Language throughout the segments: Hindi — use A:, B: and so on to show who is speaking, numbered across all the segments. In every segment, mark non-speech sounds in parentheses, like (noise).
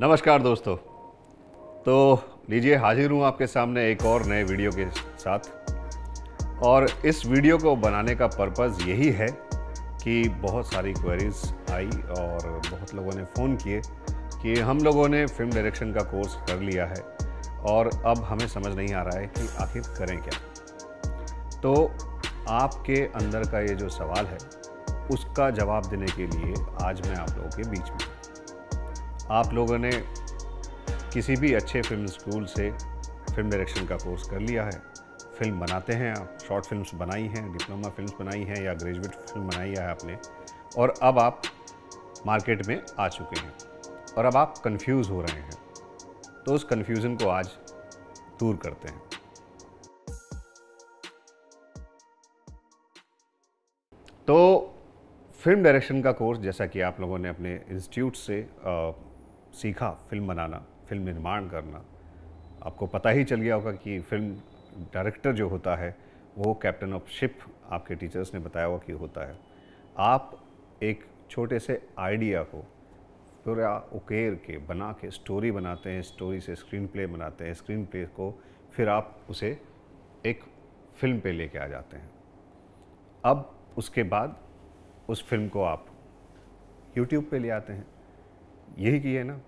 A: नमस्कार दोस्तों तो लीजिए हाजिर हूँ आपके सामने एक और नए वीडियो के साथ और इस वीडियो को बनाने का पर्पज़ यही है कि बहुत सारी क्वेरीज आई और बहुत लोगों ने फ़ोन किए कि हम लोगों ने फिल्म डायरेक्शन का कोर्स कर लिया है और अब हमें समझ नहीं आ रहा है कि आखिर करें क्या तो आपके अंदर का ये जो सवाल है उसका जवाब देने के लिए आज मैं आप लोगों के बीच में आप लोगों ने किसी भी अच्छे फिल्म स्कूल से फिल्म डायरेक्शन का कोर्स कर लिया है फिल्म बनाते हैं आप शॉर्ट फिल्म्स बनाई हैं डिप्लोमा फिल्म्स बनाई हैं या ग्रेजुएट फिल्म बनाई है आपने और अब आप मार्केट में आ चुके हैं और अब आप कंफ्यूज हो रहे हैं तो उस कंफ्यूजन को आज दूर करते हैं तो फिल्म डायरेक्शन का कोर्स जैसा कि आप लोगों ने अपने इंस्टीट्यूट से सीखा फिल्म बनाना फिल्म निर्माण करना आपको पता ही चल गया होगा कि फिल्म डायरेक्टर जो होता है वो कैप्टन ऑफ शिप आपके टीचर्स ने बताया हुआ कि होता है आप एक छोटे से आइडिया को पूरा उकेर के बना के स्टोरी बनाते हैं स्टोरी से स्क्रीन प्ले बनाते हैं स्क्रीन प्ले को फिर आप उसे एक फिल्म पे लेके आ जाते हैं अब उसके बाद उस फिल्म को आप यूट्यूब पे ले आते हैं यही की है ना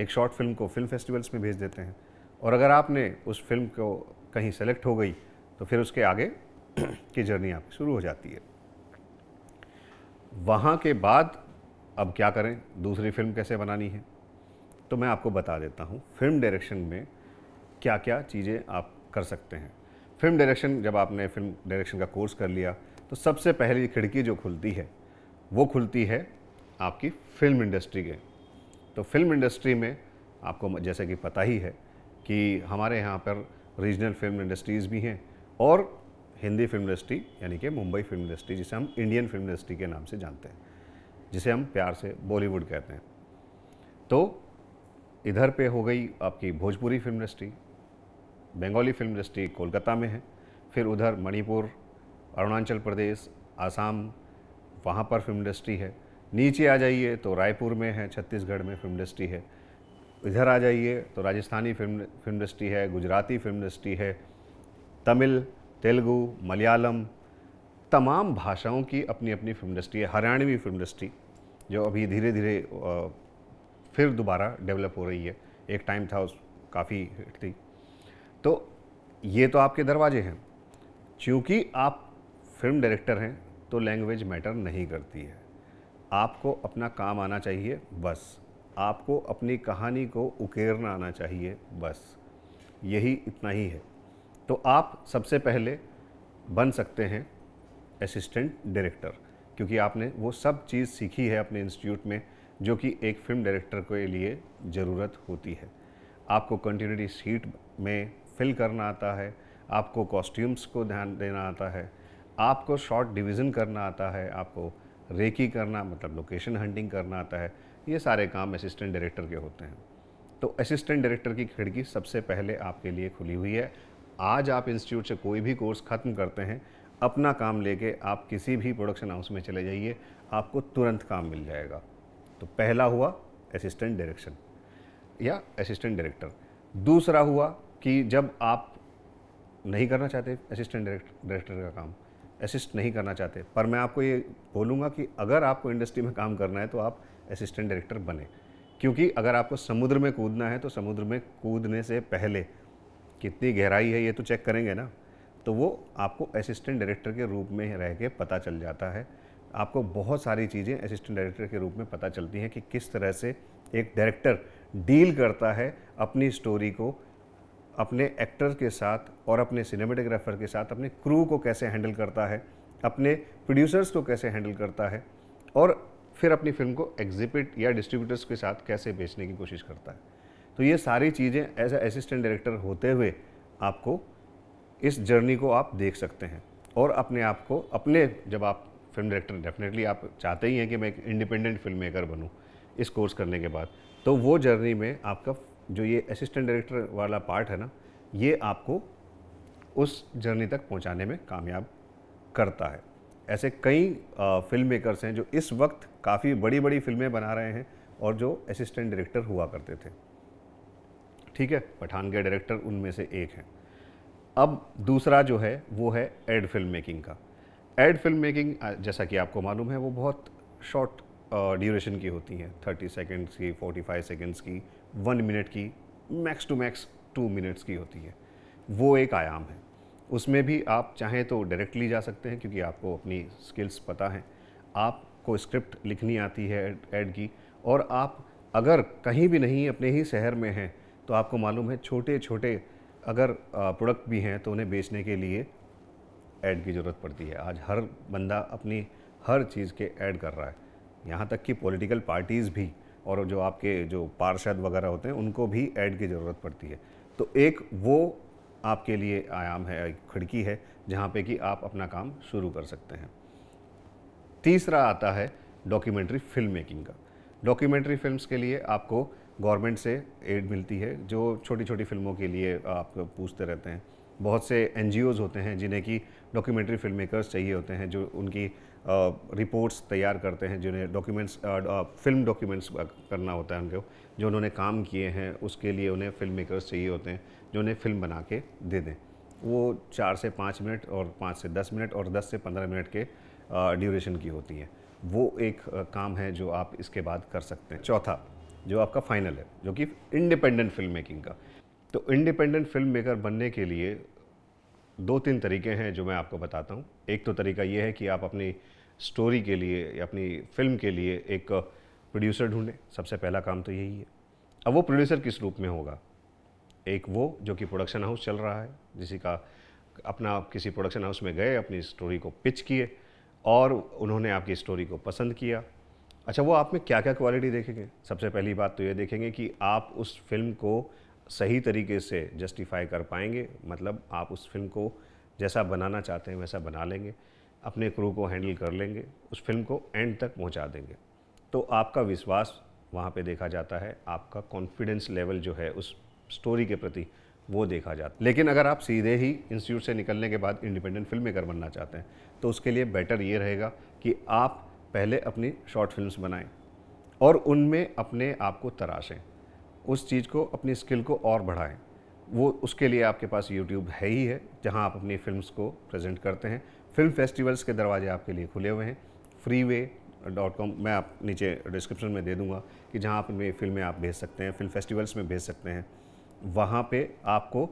A: एक शॉर्ट फिल्म को फिल्म फेस्टिवल्स में भेज देते हैं और अगर आपने उस फिल्म को कहीं सेलेक्ट हो गई तो फिर उसके आगे (clears throat) की जर्नी आपकी शुरू हो जाती है वहाँ के बाद अब क्या करें दूसरी फिल्म कैसे बनानी है तो मैं आपको बता देता हूँ फिल्म डायरेक्शन में क्या क्या चीज़ें आप कर सकते हैं फिल्म डायरेक्शन जब आपने फिल्म डायरेक्शन का कोर्स कर लिया तो सबसे पहली खिड़की जो खुलती है वो खुलती है आपकी फिल्म इंडस्ट्री के तो फिल्म इंडस्ट्री में आपको जैसे कि पता ही है कि हमारे यहाँ पर रीजनल फिल्म इंडस्ट्रीज़ भी हैं और हिंदी फिल्म इंडस्ट्री यानी कि मुंबई फिल्म इंडस्ट्री जिसे हम इंडियन फिल्म इंडस्ट्री के नाम से जानते हैं जिसे हम प्यार से बॉलीवुड कहते हैं तो इधर पे हो गई आपकी Bhojpuri film industry Bengali film industry Kolkata में है फिर उधर मणिपुर अरुणाचल प्रदेश आसाम वहाँ पर फिल्म इंडस्ट्री है नीचे आ जाइए तो रायपुर में है छत्तीसगढ़ में फिल्म इंडस्ट्री है इधर आ जाइए तो राजस्थानी फिल्म फिल्म इंडस्ट्री है गुजराती फिल्म इंडस्ट्री है तमिल तेलुगु मलयालम तमाम भाषाओं की अपनी अपनी फिल्म इंडस्ट्री है हरियाणवी फिल्म इंडस्ट्री जो अभी धीरे धीरे फिर दोबारा डेवलप हो रही है एक टाइम था उस काफ़ी हिट थी तो ये तो आपके दरवाजे हैं क्योंकि आप फिल्म डायरेक्टर हैं तो लैंग्वेज मैटर नहीं करती है आपको अपना काम आना चाहिए बस आपको अपनी कहानी को उकेरना आना चाहिए बस यही इतना ही है तो आप सबसे पहले बन सकते हैं असिस्टेंट डायरेक्टर क्योंकि आपने वो सब चीज़ सीखी है अपने इंस्टीट्यूट में जो कि एक फिल्म डायरेक्टर के लिए ज़रूरत होती है आपको कंटिन्यूटी सीट में फिल करना आता है आपको कॉस्ट्यूम्स को ध्यान देना आता है आपको शॉर्ट डिवीज़न करना आता है आपको रेकी करना मतलब लोकेशन हंटिंग करना आता है ये सारे काम असिस्टेंट डायरेक्टर के होते हैं तो असिस्टेंट डायरेक्टर की खिड़की सबसे पहले आपके लिए खुली हुई है आज आप इंस्टीट्यूट से कोई भी कोर्स ख़त्म करते हैं अपना काम लेके आप किसी भी प्रोडक्शन हाउस में चले जाइए आपको तुरंत काम मिल जाएगा तो पहला हुआ असिस्टेंट डायरेक्शन या असिस्टेंट डायरेक्टर दूसरा हुआ कि जब आप नहीं करना चाहते असिस्टेंट डायरेक्टर का काम असिस्ट नहीं करना चाहते पर मैं आपको ये बोलूँगा कि अगर आपको इंडस्ट्री में काम करना है तो आप असिस्टेंट डायरेक्टर बने क्योंकि अगर आपको समुद्र में कूदना है तो समुद्र में कूदने से पहले कितनी गहराई है ये तो चेक करेंगे ना तो वो आपको असिस्टेंट डायरेक्टर के रूप में रह के पता चल जाता है आपको बहुत सारी चीज़ें असिस्टेंट डायरेक्टर के रूप में पता चलती हैं कि किस तरह से एक डायरेक्टर डील करता है अपनी स्टोरी को अपने एक्टर के साथ और अपने सिनेमेटोग्राफर के साथ अपने क्रू को कैसे हैंडल करता है अपने प्रोड्यूसर्स को कैसे हैंडल करता है और फिर अपनी फिल्म को एग्जिबिट या डिस्ट्रीब्यूटर्स के साथ कैसे बेचने की कोशिश करता है तो ये सारी चीज़ें एज असिस्टेंट डायरेक्टर होते हुए आपको इस जर्नी को आप देख सकते हैं और अपने आप को अपने जब आप फिल्म डायरेक्टर डेफिनेटली आप चाहते ही हैं कि मैं एक इंडिपेंडेंट फिल्म मेकर बनूँ इस कोर्स करने के बाद तो वो जर्नी में आपका जो ये असिस्टेंट डायरेक्टर वाला पार्ट है ना ये आपको उस जर्नी तक पहुंचाने में कामयाब करता है ऐसे कई फिल्म मेकर्स हैं जो इस वक्त काफ़ी बड़ी बड़ी फिल्में बना रहे हैं और जो असिस्टेंट डायरेक्टर हुआ करते थे ठीक है पठान के डायरेक्टर उनमें से एक हैं अब दूसरा जो है वो है एड फिल्म मेकिंग का एड फिल्म मेकिंग जैसा कि आपको मालूम है वो बहुत शॉर्ट ड्यूरेशन की होती हैं थर्टी सेकेंड्स की फोर्टी फाइव सेकेंड्स की वन मिनट की max two max two minutes की होती है वो एक आयाम है उसमें भी आप चाहें तो डायरेक्टली जा सकते हैं क्योंकि आपको अपनी स्किल्स पता हैं आपको स्क्रिप्ट लिखनी आती है एड की और आप अगर कहीं भी नहीं अपने ही शहर में हैं तो आपको मालूम है छोटे छोटे अगर प्रोडक्ट भी हैं तो उन्हें बेचने के लिए ऐड की ज़रूरत पड़ती है आज हर बंदा अपनी हर चीज़ के ऐड कर रहा है यहाँ तक कि पॉलिटिकल पार्टीज़ भी और जो आपके जो पार्षद वगैरह होते हैं उनको भी ऐड की ज़रूरत पड़ती है तो एक वो आपके लिए आयाम है खिड़की है जहाँ पे कि आप अपना काम शुरू कर सकते हैं तीसरा आता है डॉक्यूमेंट्री फिल्म मेकिंग का डॉक्यूमेंट्री फिल्म्स के लिए आपको गवर्नमेंट से एड मिलती है जो छोटी छोटी फिल्मों के लिए आप पूछते रहते हैं बहुत से एन होते हैं जिन्हें कि डॉक्यूमेंट्री फिल्म मेकर्स चाहिए होते हैं जो उनकी रिपोर्ट्स तैयार करते हैं जिन्हें डॉक्यूमेंट्स फिल्म डॉक्यूमेंट्स करना होता है उनको जो उन्होंने काम किए हैं उसके लिए उन्हें फिल्म मेकर्स चाहिए होते हैं जो उन्हें फिल्म बना के दे दें वो चार से पाँच मिनट और पाँच से दस मिनट और दस से पंद्रह मिनट के ड्यूरेशन की होती है वो एक काम है जो आप इसके बाद कर सकते हैं चौथा जो आपका फाइनल है जो कि इंडिपेंडेंट फिल्म मेकिंग का तो इंडिपेंडेंट फिल्म मेकर बनने के लिए दो तीन तरीके हैं जो मैं आपको बताता हूँ एक तो तरीका ये है कि आप अपनी स्टोरी के लिए या अपनी फिल्म के लिए एक प्रोड्यूसर uh, ढूंढें सबसे पहला काम तो यही है अब वो प्रोड्यूसर किस रूप में होगा एक वो जो कि प्रोडक्शन हाउस चल रहा है जिसी का अपना किसी प्रोडक्शन हाउस में गए अपनी स्टोरी को पिच किए और उन्होंने आपकी स्टोरी को पसंद किया अच्छा वो आप में क्या क्या क्वालिटी देखेंगे सबसे पहली बात तो ये देखेंगे कि आप उस फिल्म को सही तरीके से जस्टिफाई कर पाएंगे मतलब आप उस फिल्म को जैसा बनाना चाहते हैं वैसा बना लेंगे अपने क्रू को हैंडल कर लेंगे उस फिल्म को एंड तक पहुंचा देंगे तो आपका विश्वास वहाँ पे देखा जाता है आपका कॉन्फिडेंस लेवल जो है उस स्टोरी के प्रति वो देखा जाता है लेकिन अगर आप सीधे ही इंस्टीट्यूट से निकलने के बाद इंडिपेंडेंट फिल्म मेकर बनना चाहते हैं तो उसके लिए बेटर ये रहेगा कि आप पहले अपनी शॉर्ट फिल्म बनाएँ और उनमें अपने आप को तराशें उस चीज़ को अपनी स्किल को और बढ़ाएं वो उसके लिए आपके पास यूट्यूब है ही है जहाँ आप अपनी फिल्म्स को प्रेजेंट करते हैं फिल्म फेस्टिवल्स के दरवाजे आपके लिए खुले हुए हैं फ्री वे डॉट कॉम मैं आप नीचे डिस्क्रिप्शन में दे दूंगा कि जहां आप में फिल्में आप भेज सकते हैं फिल्म फेस्टिवल्स में भेज सकते हैं वहां पे आपको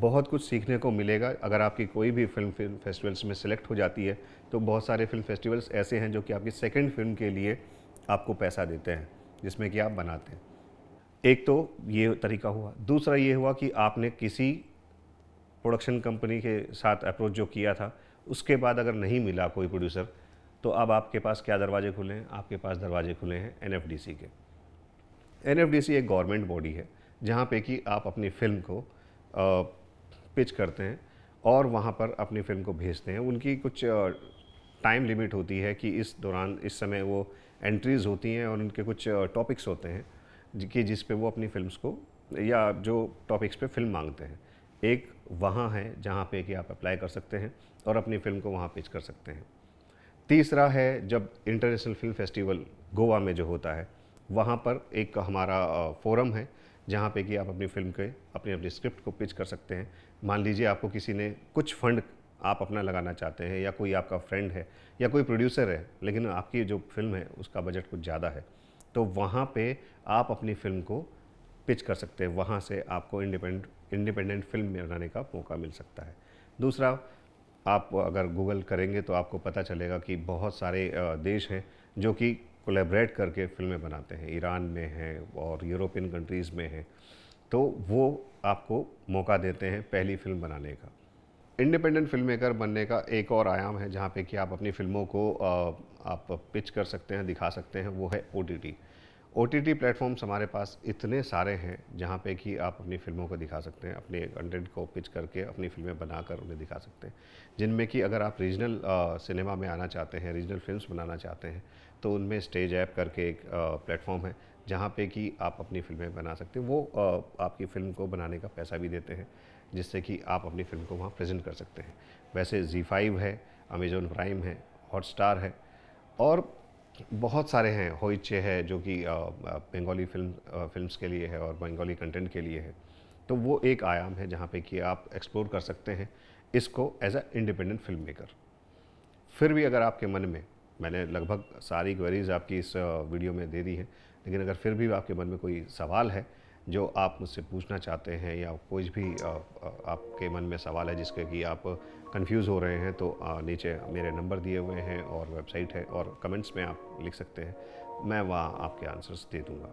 A: बहुत कुछ सीखने को मिलेगा अगर आपकी कोई भी फिल्म फिल्म फेस्टिवल्स में सेलेक्ट हो जाती है तो बहुत सारे फिल्म फेस्टिवल्स ऐसे हैं जो कि आपकी सेकेंड फिल्म के लिए आपको पैसा देते हैं जिसमें कि आप बनाते हैं एक तो ये तरीका हुआ दूसरा ये हुआ कि आपने किसी प्रोडक्शन कंपनी के साथ अप्रोच जो किया था उसके बाद अगर नहीं मिला कोई प्रोड्यूसर तो अब आपके पास क्या दरवाजे खुले हैं आपके पास दरवाजे खुले हैं एन के एन एक गवर्नमेंट बॉडी है जहाँ पे कि आप अपनी फिल्म को पिच करते हैं और वहाँ पर अपनी फिल्म को भेजते हैं उनकी कुछ टाइम लिमिट होती है कि इस दौरान इस समय वो एंट्रीज़ होती हैं और उनके कुछ टॉपिक्स होते हैं कि जिस पे वो अपनी फिल्म्स को या जो टॉपिक्स पे फिल्म मांगते हैं एक वहाँ है जहाँ पे कि आप अप्लाई कर सकते हैं और अपनी फ़िल्म को वहाँ पिच कर सकते हैं तीसरा है जब इंटरनेशनल फिल्म फेस्टिवल गोवा में जो होता है वहाँ पर एक हमारा फोरम है जहाँ पे कि आप अपनी फिल्म के अपनी अपनी स्क्रिप्ट को पिच कर सकते हैं मान लीजिए आपको किसी ने कुछ फंड आप अपना लगाना चाहते हैं या कोई आपका फ्रेंड है या कोई प्रोड्यूसर है लेकिन आपकी जो फिल्म है उसका बजट कुछ ज़्यादा है तो वहाँ पे आप अपनी फिल्म को पिच कर सकते हैं वहाँ से आपको इंडिपेंडेंट इंडिपेंडेंट फिल्म में बनाने का मौका मिल सकता है दूसरा आप अगर गूगल करेंगे तो आपको पता चलेगा कि बहुत सारे देश हैं जो कि कोलेबरेट करके फिल्में बनाते हैं ईरान में हैं और यूरोपियन कंट्रीज़ में हैं तो वो आपको मौका देते हैं पहली फिल्म बनाने का इंडिपेंडेंट फिल्म मेकर बनने का एक और आयाम है जहाँ पे कि आप अपनी फिल्मों को आप पिच कर सकते हैं दिखा सकते हैं वो है O T T O T platforms हमारे पास इतने सारे हैं जहाँ पे कि आप अपनी फिल्मों को दिखा सकते हैं अपने कंटेंट को पिच करके अपनी फिल्में बनाकर उन्हें दिखा सकते हैं जिनमें कि अगर आप रीजनल सिनेमा में आना चाहते हैं रीजनल फिल्म्स बनाना चाहते हैं तो उनमें स्टेज ऐप करके एक प्लेटफॉर्म है जहाँ पे कि आप अपनी फिल्में बना सकते हैं वो आ, आपकी फ़िल्म को बनाने का पैसा भी देते हैं जिससे कि आप अपनी फ़िल्म को वहाँ प्रेजेंट कर सकते हैं वैसे जी फाइव है अमेज़ोन प्राइम है हॉटस्टार है और बहुत सारे हैं होइचे है जो कि बंगाली फिल्म फिल्म्स के लिए है और बंगाली कंटेंट के लिए है तो वो एक आयाम है जहाँ पे कि आप एक्सप्लोर कर सकते हैं इसको as a independent film maker फिर भी अगर आपके मन में मैंने लगभग सारी क्वेरीज आपकी इस वीडियो में दे दी हैं लेकिन अगर फिर भी आपके मन में कोई सवाल है जो आप मुझसे पूछना चाहते हैं या कोई भी आपके मन में सवाल है जिसके कि आप कंफ्यूज हो रहे हैं तो नीचे मेरे नंबर दिए हुए हैं और वेबसाइट है और कमेंट्स में आप लिख सकते हैं मैं वहाँ आपके आंसर्स दे दूँगा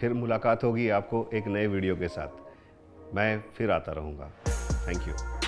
A: फिर मुलाकात होगी आपको एक नए वीडियो के साथ मैं फिर आता रहूँगा थैंक यू